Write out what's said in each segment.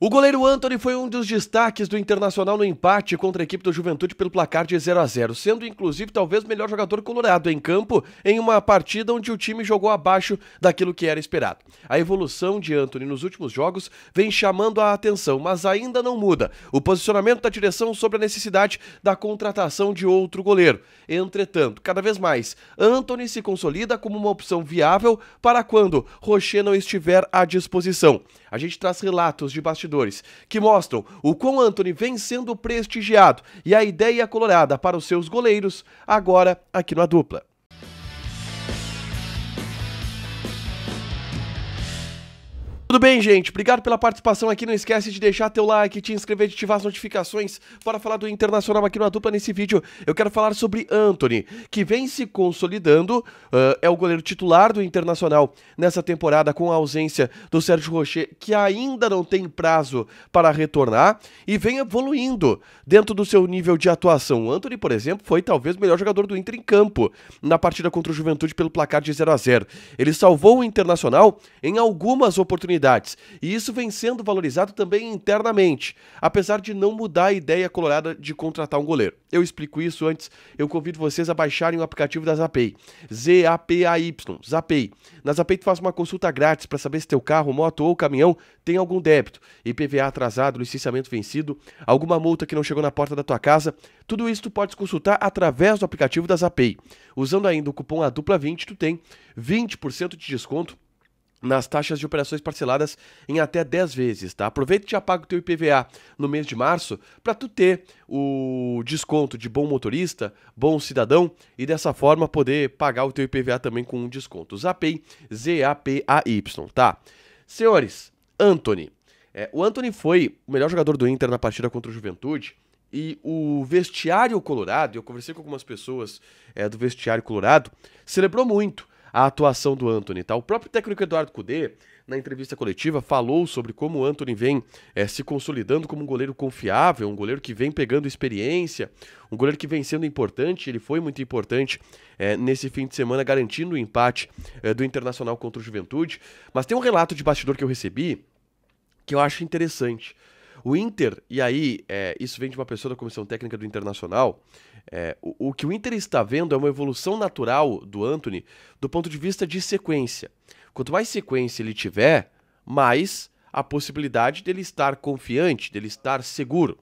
O goleiro Anthony foi um dos destaques do Internacional no empate contra a equipe do Juventude pelo placar de 0 a 0, sendo inclusive talvez o melhor jogador colorado em campo em uma partida onde o time jogou abaixo daquilo que era esperado. A evolução de Anthony nos últimos jogos vem chamando a atenção, mas ainda não muda o posicionamento da direção sobre a necessidade da contratação de outro goleiro. Entretanto, cada vez mais, Anthony se consolida como uma opção viável para quando Rocher não estiver à disposição. A gente traz relatos de bastidores bastidores, que mostram o quão Anthony vem sendo prestigiado e a ideia colorada para os seus goleiros, agora aqui na dupla. Tudo bem, gente? Obrigado pela participação aqui. Não esquece de deixar teu like, te inscrever, de ativar as notificações. fora falar do Internacional aqui no dupla nesse vídeo. Eu quero falar sobre Anthony, que vem se consolidando. Uh, é o goleiro titular do Internacional nessa temporada, com a ausência do Sérgio Rocher, que ainda não tem prazo para retornar. E vem evoluindo dentro do seu nível de atuação. O Anthony, por exemplo, foi talvez o melhor jogador do Inter em campo na partida contra o Juventude pelo placar de 0 a 0 Ele salvou o Internacional em algumas oportunidades oportunidades. E isso vem sendo valorizado também internamente, apesar de não mudar a ideia colorada de contratar um goleiro. Eu explico isso antes, eu convido vocês a baixarem o aplicativo da Zapay. Z-A-P-A-Y, Zapay. Na Zapay tu faz uma consulta grátis para saber se teu carro, moto ou caminhão tem algum débito, IPVA atrasado, licenciamento vencido, alguma multa que não chegou na porta da tua casa. Tudo isso tu pode consultar através do aplicativo da Zapay. Usando ainda o cupom A Dupla 20, tu tem 20% de desconto nas taxas de operações parceladas em até 10 vezes, tá? Aproveita e já paga o teu IPVA no mês de março para tu ter o desconto de bom motorista, bom cidadão e dessa forma poder pagar o teu IPVA também com um desconto. Zapay, Z A P A Y, tá? Senhores, Anthony. É, o Anthony foi o melhor jogador do Inter na partida contra o Juventude. E o vestiário colorado, eu conversei com algumas pessoas é, do vestiário colorado, celebrou muito a atuação do Anthony. Tá? O próprio técnico Eduardo Cudê, na entrevista coletiva, falou sobre como o Anthony vem é, se consolidando como um goleiro confiável, um goleiro que vem pegando experiência, um goleiro que vem sendo importante. Ele foi muito importante é, nesse fim de semana, garantindo o empate é, do Internacional contra o Juventude. Mas tem um relato de bastidor que eu recebi que eu acho interessante. O Inter, e aí, é, isso vem de uma pessoa da comissão técnica do Internacional, é, o, o, que o Inter está vendo é uma evolução natural do Anthony do ponto de vista de sequência. Quanto mais sequência ele tiver, mais a possibilidade dele estar confiante, dele estar seguro.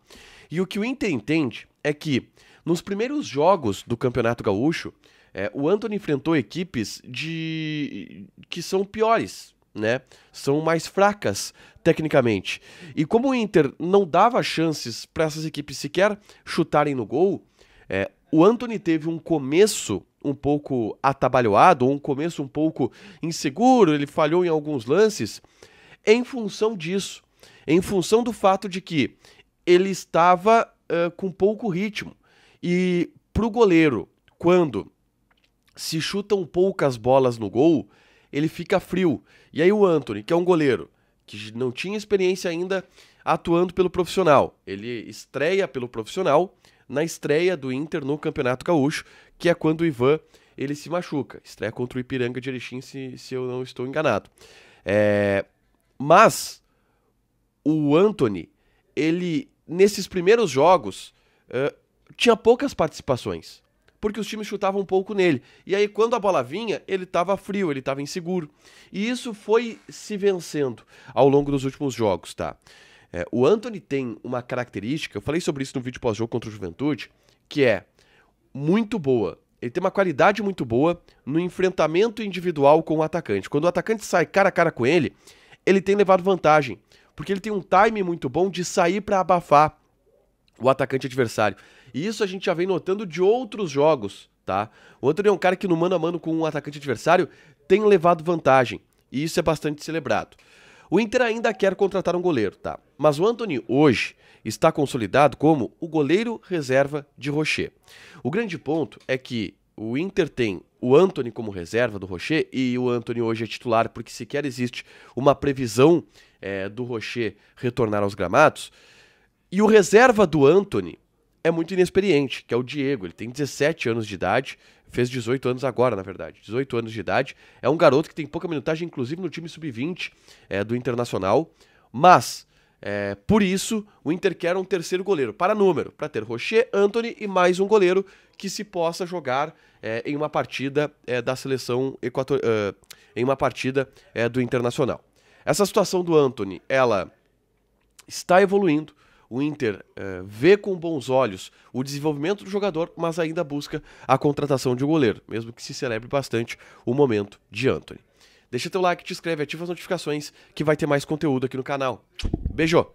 E o que o Inter entende é que nos primeiros jogos do Campeonato Gaúcho, é, o Anthony enfrentou equipes de que são piores né? São mais fracas tecnicamente. E como o Inter não dava chances para essas equipes sequer chutarem no gol, é, o Anthony teve um começo um pouco atabalhoado, um começo um pouco inseguro, ele falhou em alguns lances, em função disso, em função do fato de que ele estava uh, com pouco ritmo. E para o goleiro, quando se chutam poucas bolas no gol, ele fica frio. E aí o Anthony, que é um goleiro que não tinha experiência ainda atuando pelo profissional, ele estreia pelo profissional na estreia do Inter no Campeonato Gaúcho, que é quando o Ivan ele se machuca. Estreia contra o Ipiranga de Erechim, se, se eu não estou enganado. É... Mas o Anthony, ele nesses primeiros jogos uh, tinha poucas participações porque os times chutavam um pouco nele. E aí, quando a bola vinha, ele estava frio, ele estava inseguro. E isso foi se vencendo ao longo dos últimos jogos, tá? É, o Anthony tem uma característica, eu falei sobre isso no vídeo pós-jogo contra o Juventude, que é muito boa. Ele tem uma qualidade muito boa no enfrentamento individual com o atacante. Quando o atacante sai cara a cara com ele, ele tem levado vantagem, porque ele tem um time muito bom de sair para abafar o atacante adversário. E isso a gente já vem notando de outros jogos, tá? O Anthony é um cara que no mano a mano com um atacante adversário tem levado vantagem, e isso é bastante celebrado. O Inter ainda quer contratar um goleiro, tá? Mas o Anthony hoje está consolidado como o goleiro reserva de Rocher. O grande ponto é que o Inter tem o Anthony como reserva do Rocher e o Anthony hoje é titular porque sequer existe uma previsão é, do Rocher retornar aos gramados. E o reserva do Anthony é muito inexperiente, que é o Diego. Ele tem 17 anos de idade, fez 18 anos agora, na verdade. 18 anos de idade. É um garoto que tem pouca minutagem, inclusive no time sub-20 é, eh, do Internacional. Mas, é, por isso, o Inter quer um terceiro goleiro para número, para ter Rocher, Anthony e mais um goleiro que se possa jogar é, em uma partida da seleção equator... Uh, em uma partida do Internacional. Essa situação do Anthony, ela está evoluindo o Inter eh, vê com bons olhos o desenvolvimento do jogador, mas ainda busca a contratação de um goleiro, mesmo que se celebre bastante o momento de Anthony. Deixa teu like, te inscreve, ativa as notificações que vai ter mais conteúdo aqui no canal. Beijo!